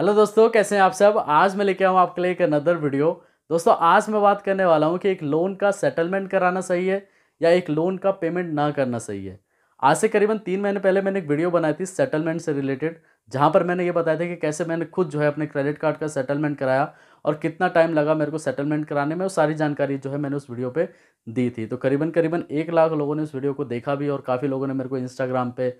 hello दोस्तों कैसे हैं आप सब आज मैं लेके आऊँ आपके लिए एक अनदर वीडियो दोस्तों आज मैं बात करने वाला हूँ कि एक लोन का सेटलमेंट कराना सही है या एक लोन का पेमेंट ना करना सही है आज से करीबन तीन महीने पहले मैंने एक वीडियो बनाई थी सेटलमेंट से रिलेटेड जहाँ पर मैंने ये बताया था कि कैसे मैंने खुद जो है अपने क्रेडिट कार्ड का सेटलमेंट कराया और कितना टाइम लगा मेरे को सेटलमेंट कराने में वो सारी जानकारी जो है मैंने उस वीडियो पे दी थी तो करीबन करीबन एक लाख लोगों ने उस वीडियो को देखा भी और काफ़ी लोगों ने मेरे को इंस्टाग्राम पे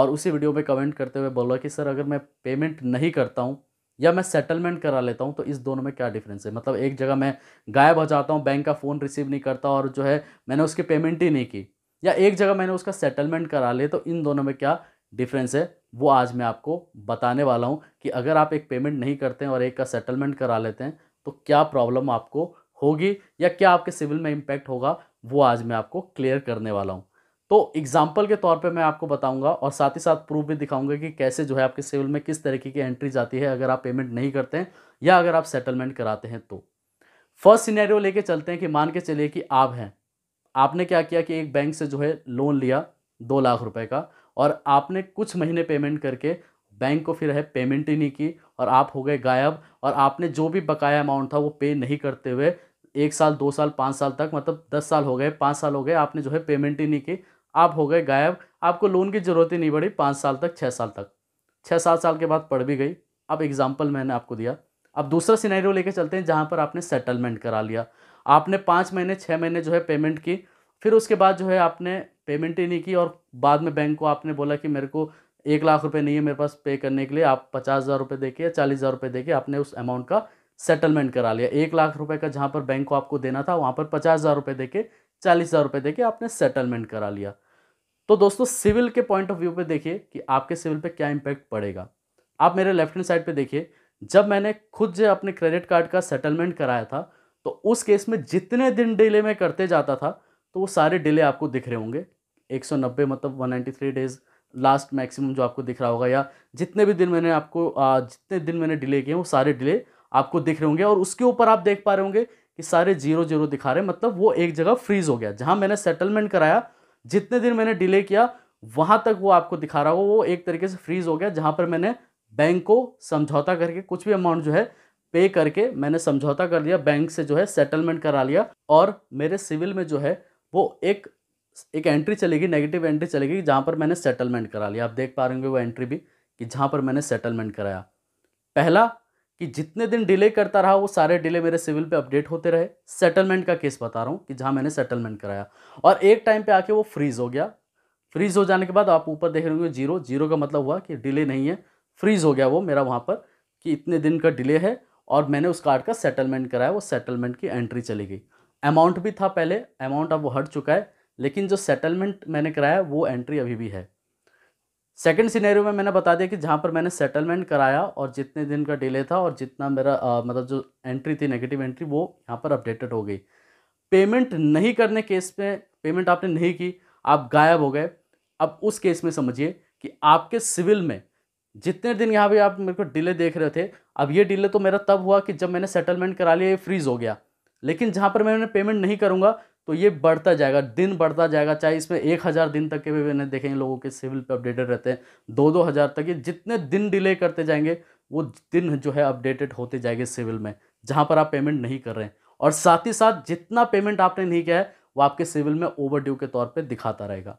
और उसी वीडियो पे कमेंट करते हुए बोला कि सर अगर मैं पेमेंट नहीं करता हूँ या मैं सेटलमेंट करा लेता हूँ तो इस दोनों में क्या डिफरेंस है मतलब एक जगह मैं गायब हो जाता हूँ बैंक का फ़ोन रिसीव नहीं करता और जो है मैंने उसकी पेमेंट ही नहीं की या एक जगह मैंने उसका सेटलमेंट करा ले तो इन दोनों में क्या डिफरेंस है वो आज मैं आपको बताने वाला हूँ कि अगर आप एक पेमेंट नहीं करते हैं और एक का सेटलमेंट करा लेते हैं तो क्या प्रॉब्लम आपको होगी या क्या आपके सिविल में इम्पैक्ट होगा वो आज मैं आपको क्लियर करने वाला हूँ तो एग्जाम्पल के तौर पे मैं आपको बताऊंगा और साथ ही साथ प्रूफ भी दिखाऊंगा कि कैसे जो है आपके सिविल में किस तरीके की एंट्री जाती है अगर आप पेमेंट नहीं करते हैं या अगर आप सेटलमेंट कराते हैं तो फर्स्ट सिनेरियो लेके चलते हैं कि मान के चलिए कि आप हैं आपने क्या किया कि एक बैंक से जो है लोन लिया दो लाख रुपए का और आपने कुछ महीने पेमेंट करके बैंक को फिर है पेमेंट ही नहीं की और आप हो गए गायब और आपने जो भी बकाया अमाउंट था वो पे नहीं करते हुए एक साल दो साल पाँच साल तक मतलब दस साल हो गए पाँच साल हो गए आपने जो है पेमेंट ही नहीं की आप हो गए गायब आपको लोन की ज़रूरत ही नहीं पड़ी पाँच साल तक छः साल तक छः सात साल के बाद पढ़ भी गई अब एग्ज़ाम्पल मैंने आपको दिया अब दूसरा सिनेरियो लेके चलते हैं जहाँ पर आपने सेटलमेंट करा लिया आपने पाँच महीने छः महीने जो है पेमेंट की फिर उसके बाद जो है आपने पेमेंट ही नहीं की और बाद में बैंक को आपने बोला कि मेरे को एक लाख रुपए नहीं है मेरे पास पे करने के लिए आप पचास हज़ार रुपये देके या चालीस हज़ार रुपये देके आपने उस अमाउंट का सेटलमेंट करा लिया एक लाख रुपए का जहाँ पर बैंक को आपको देना था वहाँ पर पचास हज़ार रुपये के चालीस हज़ार रुपये देके आपने सेटलमेंट करा लिया तो दोस्तों सिविल के पॉइंट ऑफ व्यू पे देखिए कि आपके सिविल पे क्या इम्पैक्ट पड़ेगा आप मेरे लेफ्ट हैंड साइड पे देखिए जब मैंने खुद जो अपने क्रेडिट कार्ड का सेटलमेंट कराया था तो उस केस में जितने दिन डिले में करते जाता था तो वो सारे डिले आपको दिख रहे होंगे 190 मतलब 193 डेज़ लास्ट मैक्सिमम जो आपको दिख रहा होगा या जितने भी दिन मैंने आपको जितने दिन मैंने डिले किए वो सारे डिले आपको दिख रहे होंगे और उसके ऊपर आप देख पा रहे होंगे कि सारे जीरो जीरो दिखा रहे हैं मतलब वो एक जगह फ्रीज हो गया जहाँ मैंने सेटलमेंट कराया जितने दिन मैंने डिले किया वहाँ तक वो आपको दिखा रहा हो वो एक तरीके से फ्रीज हो गया जहाँ पर मैंने बैंक को समझौता करके कुछ भी अमाउंट जो है पे करके मैंने समझौता कर लिया बैंक से जो है सेटलमेंट करा लिया और मेरे सिविल में जो है वो एक एक एंट्री चलेगी नेगेटिव एंट्री चलेगी जहाँ पर मैंने सेटलमेंट करा लिया आप देख पा रहे होंगे वो एंट्री भी कि जहाँ पर मैंने सेटलमेंट कराया पहला कि जितने दिन डिले करता रहा वो सारे डिले मेरे सिविल पे अपडेट होते रहे सेटलमेंट का केस बता रहा हूँ कि जहाँ मैंने सेटलमेंट कराया और एक टाइम पे आके वो फ्रीज़ हो गया फ्रीज़ हो जाने के बाद आप ऊपर देख रहे होंगे जीरो जीरो का मतलब हुआ कि डिले नहीं है फ्रीज़ हो गया वो मेरा वहाँ पर कि इतने दिन का डिले है और मैंने उस कार्ड का सेटलमेंट कराया वो सेटलमेंट की एंट्री चली गई अमाउंट भी था पहले अमाउंट अब वो हट चुका है लेकिन जो सेटलमेंट मैंने कराया वो एंट्री अभी भी है सेकंड सिनेरियो में मैंने बता दिया कि जहाँ पर मैंने सेटलमेंट कराया और जितने दिन का डिले था और जितना मेरा आ, मतलब जो एंट्री थी नेगेटिव एंट्री वो यहाँ पर अपडेटेड हो गई पेमेंट नहीं करने केस में पेमेंट आपने नहीं की आप गायब हो गए अब उस केस में समझिए कि आपके सिविल में जितने दिन यहाँ भी आप मेरे को डिले देख रहे थे अब ये डिले तो मेरा तब हुआ कि जब मैंने सेटलमेंट करा लिया ये फ्रीज़ हो गया लेकिन जहाँ पर मैंने पेमेंट नहीं करूँगा तो ये बढ़ता जाएगा दिन बढ़ता जाएगा चाहे इसमें एक हज़ार दिन तक के भी मैंने देखे हैं लोगों के सिविल पे अपडेटेड रहते हैं दो दो हज़ार तक ये जितने दिन डिले करते जाएंगे वो दिन जो है अपडेटेड होते जाएंगे सिविल में जहाँ पर आप पेमेंट नहीं कर रहे हैं और साथ ही साथ जितना पेमेंट आपने नहीं किया है वो आपके सिविल में ओवर के तौर पर दिखाता रहेगा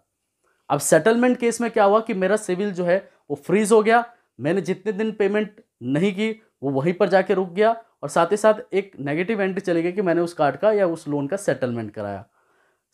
अब सेटलमेंट केस में क्या हुआ कि मेरा सिविल जो है वो फ्रीज़ हो गया मैंने जितने दिन पेमेंट नहीं की वो वहीं पर जाके रुक गया और साथ ही साथ एक नेगेटिव एंट्री चली गई कि मैंने उस कार्ड का या उस लोन का सेटलमेंट कराया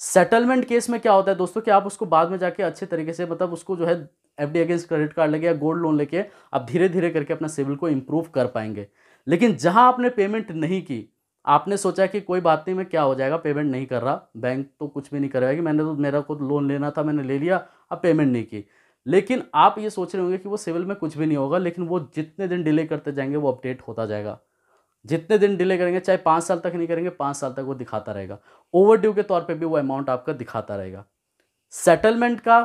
सेटलमेंट केस में क्या होता है दोस्तों कि आप उसको बाद में जाके अच्छे तरीके से मतलब उसको जो है एफ अगेंस्ट क्रेडिट कार्ड लेके या गोल्ड लोन लेके आप धीरे धीरे करके अपना सिविल को इम्प्रूव कर पाएंगे लेकिन जहाँ आपने पेमेंट नहीं की आपने सोचा कि कोई बात नहीं मैं क्या हो जाएगा पेमेंट नहीं कर रहा बैंक तो कुछ भी नहीं करवाएगी मैंने तो मेरा को लोन लेना था मैंने ले लिया अब पेमेंट नहीं की लेकिन आप ये सोच रहे होंगे कि वो सिविल में कुछ भी नहीं होगा लेकिन वो जितने दिन डिले करते जाएंगे वो अपडेट होता जाएगा जितने दिन डिले करेंगे चाहे पाँच साल तक नहीं करेंगे पाँच साल तक वो दिखाता रहेगा ओवर के तौर पर भी वो अमाउंट आपका दिखाता रहेगा सेटलमेंट का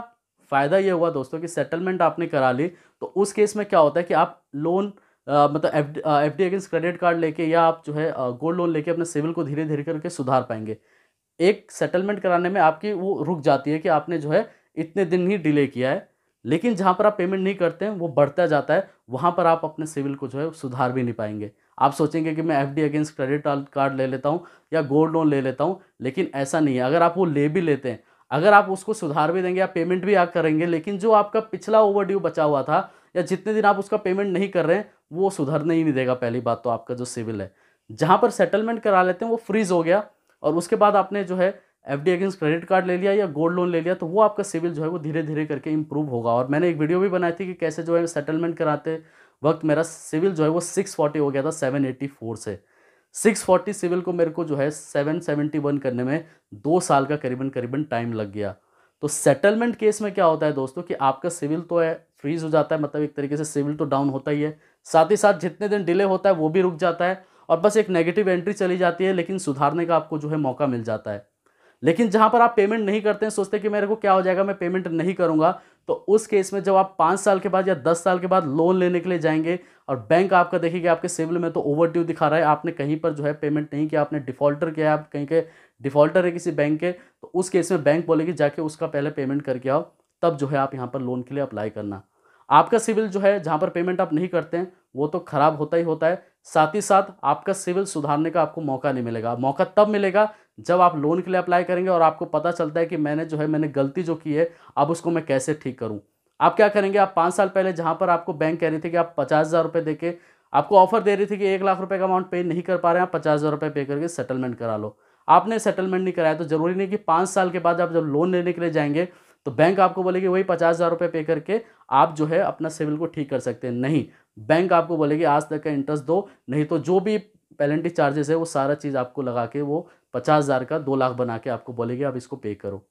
फ़ायदा ये हुआ दोस्तों कि सेटलमेंट आपने करा ली तो उस केस में क्या होता है कि आप लोन आ, मतलब F D against credit card लेके या आप जो है गोल्ड लोन लेके अपने सिविल को धीरे धीरे करके सुधार पाएंगे एक सेटलमेंट कराने में आपकी वो रुक जाती है कि आपने जो है इतने दिन ही डिले किया है लेकिन जहाँ पर आप पेमेंट नहीं करते हैं वो बढ़ता जाता है वहाँ पर आप अपने सिविल को जो है सुधार भी नहीं पाएंगे आप सोचेंगे कि मैं एफ अगेंस्ट क्रेडिट कार्ड ले लेता हूँ या गोल्ड लोन ले लेता हूँ लेकिन ऐसा नहीं है अगर आप वो ले भी लेते हैं अगर आप उसको सुधार भी देंगे या पेमेंट भी आप करेंगे लेकिन जो आपका पिछला ओवरड्यू बचा हुआ था या जितने दिन आप उसका पेमेंट नहीं कर रहे हैं वो सुधरने ही नहीं देगा पहली बात तो आपका जो सिविल है जहाँ पर सेटलमेंट करा लेते हैं वो फ्रीज़ हो गया और उसके बाद आपने जो है F D against credit card ले लिया या गोल्ड लोन ले लिया तो वो आपका सिविल जो है वो धीरे धीरे करके इंप्रूव होगा और मैंने एक वीडियो भी बनाई थी कि कैसे जो है सेटलमेंट कराते वक्त मेरा सिविल जो है वो सिक्स फोर्टी हो गया था सेवन एट्टी फोर से सिक्स फोर्टी सिविल को मेरे को जो है सेवन सेवेंटी वन करने में दो साल का करीबन करीबन टाइम लग गया तो सेटलमेंट केस में क्या होता है दोस्तों कि आपका सिविल तो है फ्रीज हो जाता है मतलब एक तरीके से सिविल तो डाउन होता ही है साथ ही साथ जितने दिन डिले होता है वो भी रुक जाता है और बस एक नेगेटिव एंट्री चली जाती है लेकिन सुधारने का आपको जो है मौका मिल जाता है लेकिन जहां पर आप पेमेंट नहीं करते हैं सोचते कि मेरे को क्या हो जाएगा मैं पेमेंट नहीं करूंगा तो उस केस में जब आप पाँच साल के बाद या दस साल के बाद लोन लेने के लिए जाएंगे और बैंक आपका देखेगा आपके सिविल में तो ओवरड्यू दिखा रहा है आपने कहीं पर जो है पेमेंट नहीं किया आपने डिफ़ॉल्टर किया आप कहीं के डिफ़ॉल्टर है किसी बैंक के तो उस केस में बैंक बोलेगी जाके उसका पहले पेमेंट करके आओ तब जो है आप यहाँ पर लोन के लिए अप्लाई करना आपका सिविल जो है जहाँ पर पेमेंट आप नहीं करते हैं वो तो ख़राब होता ही होता है साथ ही साथ आपका सिविल सुधारने का आपको मौका नहीं मिलेगा मौका तब मिलेगा जब आप लोन के लिए अप्लाई करेंगे और आपको पता चलता है कि मैंने जो है मैंने गलती जो की है अब उसको मैं कैसे ठीक करूं आप क्या करेंगे आप पाँच साल पहले जहां पर आपको बैंक कह रही थी कि आप पचास हज़ार रुपये देके आपको ऑफर दे रही थी कि एक लाख रुपये का अमाउंट पे नहीं कर पा रहे हैं आप पचास हज़ार पे करके सेटलमेंट करा लो आपने सेटलमेंट नहीं कराया तो ज़रूरी नहीं कि पाँच साल के बाद आप जब लोन लेने के लिए जाएंगे तो बैंक आपको बोलेगी वही पचास हज़ार रुपये पे करके आप जो है अपना सिविल को ठीक कर सकते हैं नहीं बैंक आपको बोलेगी आज तक का इंटरेस्ट दो नहीं तो जो भी पेनल्टी चार्जेस है वो सारा चीज़ आपको लगा के वो पचास हज़ार का दो लाख बना के आपको बोलेगी आप इसको पे करो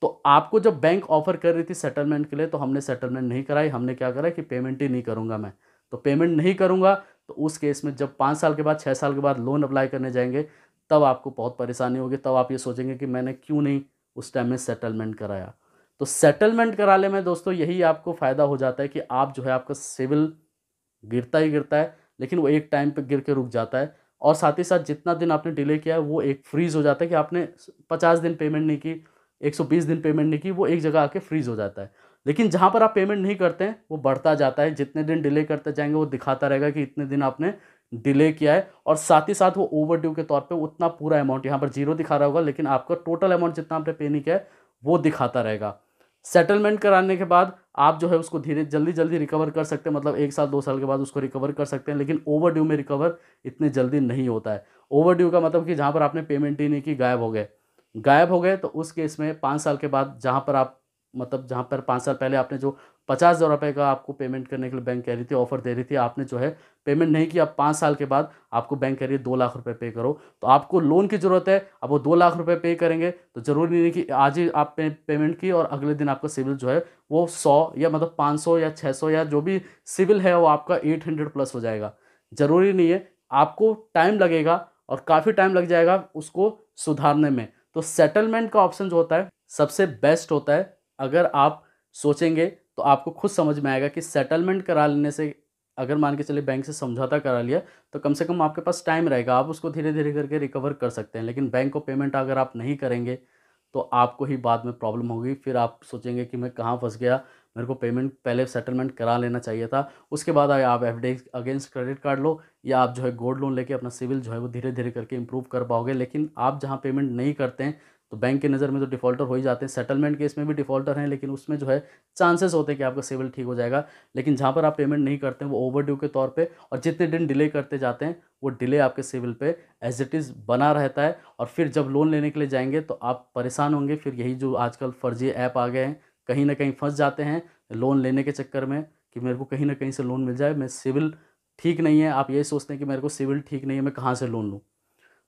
तो आपको जब बैंक ऑफर कर रही थी सेटलमेंट के लिए तो हमने सेटलमेंट नहीं कराई हमने क्या करा कि पेमेंट ही नहीं करूँगा मैं तो पेमेंट नहीं करूँगा तो उस केस में जब पाँच साल के बाद छः साल के बाद लोन अप्लाई करने जाएंगे तब आपको बहुत परेशानी होगी तब आप ये सोचेंगे कि मैंने क्यों नहीं उस टाइम में सेटलमेंट कराया तो सेटलमेंट कराने में दोस्तों यही आपको फ़ायदा हो जाता है कि आप जो है आपका सिविल गिरता ही गिरता है लेकिन वो एक टाइम पर गिर के रुक जाता है और साथ ही साथ जितना दिन आपने डिले किया है वो एक फ्रीज़ हो जाता है कि आपने पचास दिन पेमेंट नहीं की एक सौ बीस दिन पेमेंट नहीं की वो एक जगह आके फ्रीज़ हो जाता है लेकिन जहाँ पर आप पेमेंट नहीं करते हैं वो बढ़ता जाता है जितने दिन डिले करते जाएंगे वो दिखाता रहेगा कि इतने दिन आपने डिले किया है और साथ ही साथ वो ओवर ड्यू के तौर पर उतना पूरा अमाउंट यहाँ पर जीरो दिखा रहा होगा लेकिन आपका टोटल अमाउंट जितना आपने पे नहीं किया है वो दिखाता रहेगा सेटलमेंट कराने के बाद आप जो है उसको धीरे जल्दी जल्दी रिकवर कर सकते हैं मतलब एक साल दो साल के बाद उसको रिकवर कर सकते हैं लेकिन ओवर ड्यू में रिकवर इतने जल्दी नहीं होता है ओवर ड्यू का मतलब कि जहाँ पर आपने पेमेंट ही नहीं की गायब हो गए गायब हो गए तो उस केस में पाँच साल के बाद जहाँ पर आप मतलब जहाँ पर पाँच साल पहले आपने जो पचास हज़ार रुपये का आपको पेमेंट करने के लिए बैंक कह रही थी ऑफर दे रही थी आपने जो है पेमेंट नहीं किया पाँच साल के बाद आपको बैंक कह रही है दो लाख रुपए पे करो तो आपको लोन की ज़रूरत है अब वो दो लाख रुपए पे करेंगे तो ज़रूरी नहीं कि आज ही आप पे, पेमेंट की और अगले दिन आपका सिविल जो है वो सौ या मतलब पाँच सौ या छः सौ या जो भी सिविल है वो आपका एट हंड्रेड प्लस हो जाएगा ज़रूरी नहीं है आपको टाइम लगेगा और काफ़ी टाइम लग जाएगा उसको सुधारने में तो सेटलमेंट का ऑप्शन जो होता है सबसे बेस्ट होता है अगर आप सोचेंगे तो आपको खुद समझ में आएगा कि सेटलमेंट करा लेने से अगर मान के चले बैंक से समझौता करा लिया तो कम से कम आपके पास टाइम रहेगा आप उसको धीरे धीरे करके रिकवर कर सकते हैं लेकिन बैंक को पेमेंट अगर आप नहीं करेंगे तो आपको ही बाद में प्रॉब्लम होगी फिर आप सोचेंगे कि मैं कहाँ फंस गया मेरे को पेमेंट पहले सेटलमेंट करा लेना चाहिए था उसके बाद आप एफ अगेंस्ट क्रेडिट कार्ड लो या आप जो है गोल्ड लोन लेके अपना सिविल जो है वो धीरे धीरे करके इम्प्रूव कर पाओगे लेकिन आप जहाँ पेमेंट नहीं करते हैं तो बैंक की नज़र में तो डिफ़ॉल्टर हो ही जाते हैं सेटलमेंट केस में भी डिफ़ॉल्टर हैं लेकिन उसमें जो है चांसेस होते हैं कि आपका सिविल ठीक हो जाएगा लेकिन जहाँ पर आप पेमेंट नहीं करते हैं वो ओवर के तौर पे और जितने दिन डिले करते जाते हैं वो डिले आपके सिविल पे एज इट इज़ बना रहता है और फिर जब लोन लेने के लिए जाएंगे तो आप परेशान होंगे फिर यही जो आजकल फर्जी ऐप आ गए हैं कहीं ना कहीं फंस जाते हैं लोन लेने के चक्कर में कि मेरे को कहीं ना कहीं से लोन मिल जाए मैं सिविल ठीक नहीं है आप यही सोचते हैं कि मेरे को सिविल ठीक नहीं है मैं कहाँ से लोन लूँ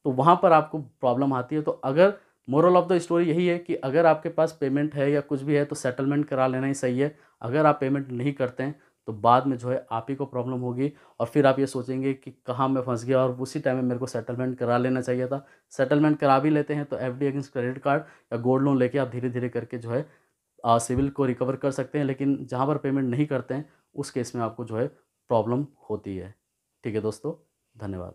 तो वहाँ पर आपको प्रॉब्लम आती है तो अगर मोरल ऑफ द स्टोरी यही है कि अगर आपके पास पेमेंट है या कुछ भी है तो सेटलमेंट करा लेना ही सही है अगर आप पेमेंट नहीं करते हैं तो बाद में जो है आप ही को प्रॉब्लम होगी और फिर आप ये सोचेंगे कि कहाँ मैं फंस गया और उसी टाइम में मेरे को सेटलमेंट करा लेना चाहिए था सेटलमेंट करा भी लेते हैं तो F D against credit card या गोल्ड लोन लेके आप धीरे धीरे करके जो है सिविल को रिकवर कर सकते हैं लेकिन जहाँ पर पेमेंट नहीं करते हैं उस केस में आपको जो है प्रॉब्लम होती है ठीक है दोस्तों धन्यवाद